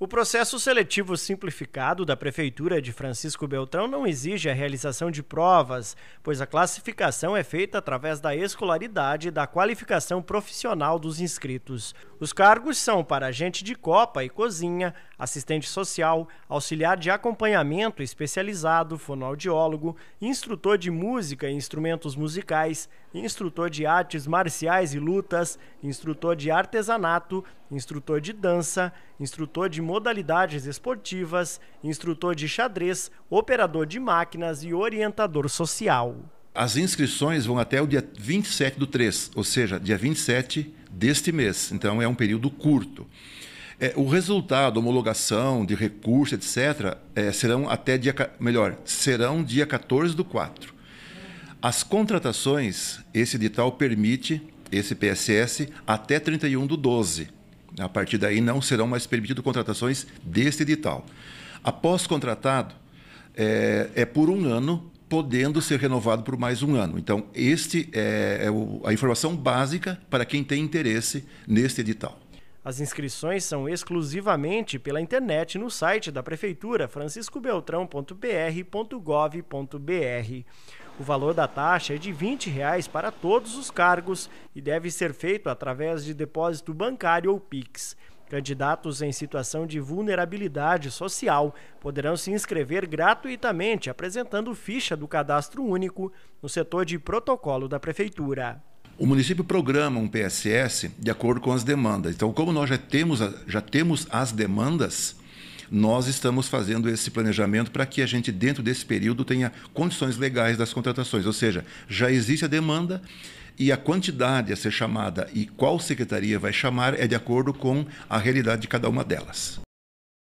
O processo seletivo simplificado da Prefeitura de Francisco Beltrão não exige a realização de provas, pois a classificação é feita através da escolaridade e da qualificação profissional dos inscritos. Os cargos são para agente de copa e cozinha, assistente social, auxiliar de acompanhamento especializado, fonoaudiólogo, instrutor de música e instrumentos musicais, instrutor de artes marciais e lutas, instrutor de artesanato, instrutor de dança, instrutor de modalidades esportivas, instrutor de xadrez, operador de máquinas e orientador social. As inscrições vão até o dia 27 do 3, ou seja, dia 27 deste mês. Então é um período curto. É, o resultado, homologação de recurso, etc., é, serão até dia. Melhor, serão dia 14 do 4. As contratações, esse edital permite, esse PSS, até 31 do 12. A partir daí não serão mais permitidas contratações deste edital. Após contratado, é, é por um ano podendo ser renovado por mais um ano. Então, este é, é o, a informação básica para quem tem interesse neste edital. As inscrições são exclusivamente pela internet no site da prefeitura franciscobeltrão.br.gov.br. O valor da taxa é de R$ 20 reais para todos os cargos e deve ser feito através de depósito bancário ou Pix. Candidatos em situação de vulnerabilidade social poderão se inscrever gratuitamente apresentando ficha do cadastro único no setor de protocolo da Prefeitura. O município programa um PSS de acordo com as demandas. Então, como nós já temos, já temos as demandas, nós estamos fazendo esse planejamento para que a gente, dentro desse período, tenha condições legais das contratações. Ou seja, já existe a demanda e a quantidade a ser chamada e qual secretaria vai chamar é de acordo com a realidade de cada uma delas.